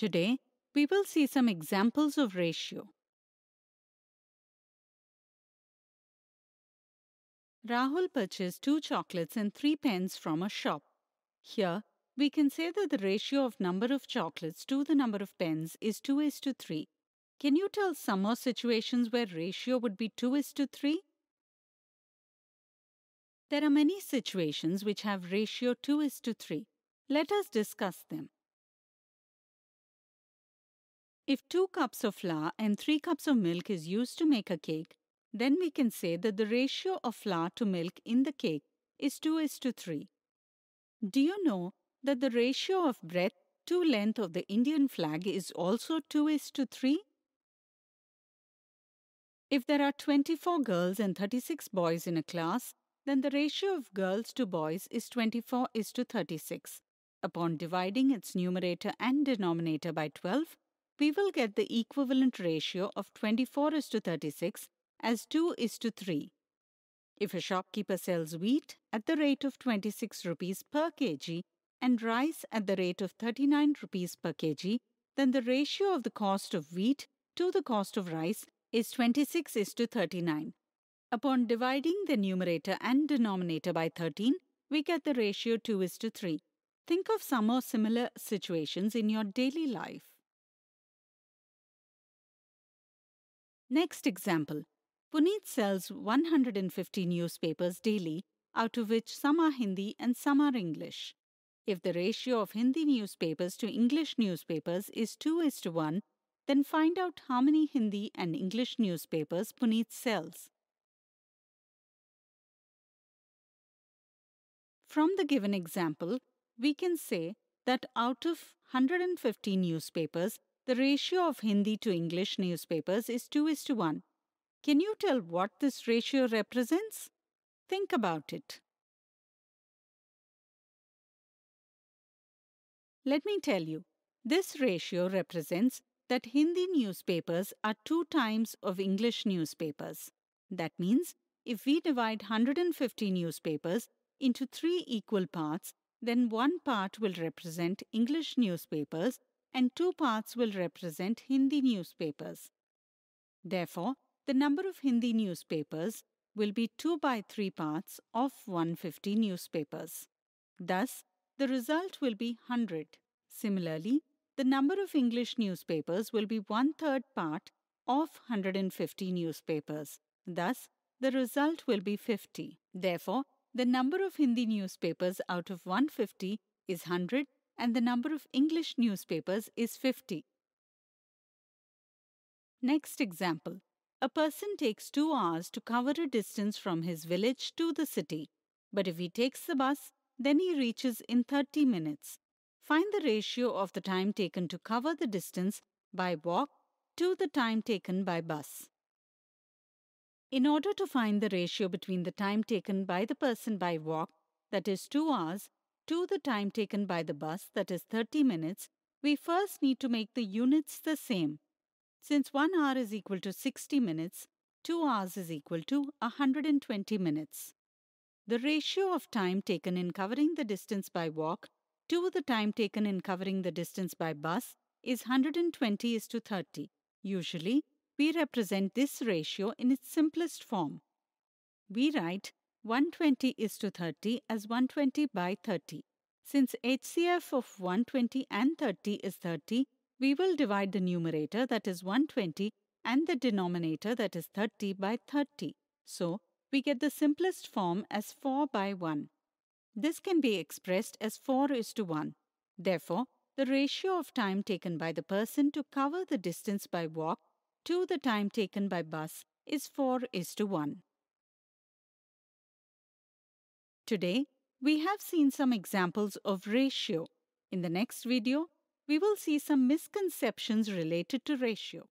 Today, we will see some examples of ratio. Rahul purchased two chocolates and three pens from a shop. Here, we can say that the ratio of number of chocolates to the number of pens is 2 is to 3. Can you tell some more situations where ratio would be 2 is to 3? There are many situations which have ratio 2 is to 3. Let us discuss them. If 2 cups of flour and 3 cups of milk is used to make a cake, then we can say that the ratio of flour to milk in the cake is 2 is to 3. Do you know that the ratio of breadth to length of the Indian flag is also 2 is to 3? If there are 24 girls and 36 boys in a class, then the ratio of girls to boys is 24 is to 36. Upon dividing its numerator and denominator by 12, we will get the equivalent ratio of 24 is to 36 as 2 is to 3. If a shopkeeper sells wheat at the rate of 26 rupees per kg and rice at the rate of 39 rupees per kg, then the ratio of the cost of wheat to the cost of rice is 26 is to 39. Upon dividing the numerator and denominator by 13, we get the ratio 2 is to 3. Think of some or similar situations in your daily life. Next example Puneet sells 150 newspapers daily, out of which some are Hindi and some are English. If the ratio of Hindi newspapers to English newspapers is 2 is to 1, then find out how many Hindi and English newspapers Puneet sells. From the given example, we can say that out of 150 newspapers, the ratio of Hindi to English newspapers is 2 is to 1. Can you tell what this ratio represents? Think about it. Let me tell you, this ratio represents that Hindi newspapers are two times of English newspapers. That means if we divide 150 newspapers into three equal parts, then one part will represent English newspapers and two parts will represent Hindi newspapers. Therefore, the number of Hindi newspapers will be 2 by 3 parts of 150 newspapers. Thus, the result will be 100. Similarly, the number of English newspapers will be one third part of 150 newspapers. Thus, the result will be 50. Therefore, the number of Hindi newspapers out of 150 is 100 and the number of English newspapers is 50. Next example. A person takes two hours to cover a distance from his village to the city, but if he takes the bus, then he reaches in 30 minutes. Find the ratio of the time taken to cover the distance by walk to the time taken by bus. In order to find the ratio between the time taken by the person by walk, that is 2 hours, to the time taken by the bus, that is 30 minutes, we first need to make the units the same. Since 1 hour is equal to 60 minutes, 2 hours is equal to 120 minutes. The ratio of time taken in covering the distance by walk to the time taken in covering the distance by bus is 120 is to 30. Usually, we represent this ratio in its simplest form. We write 120 is to 30 as 120 by 30. Since HCF of 120 and 30 is 30, we will divide the numerator that is 120 and the denominator that is 30 by 30. So, we get the simplest form as 4 by 1. This can be expressed as 4 is to 1. Therefore, the ratio of time taken by the person to cover the distance by walk to the time taken by bus is 4 is to 1. Today, we have seen some examples of ratio. In the next video, we will see some misconceptions related to ratio.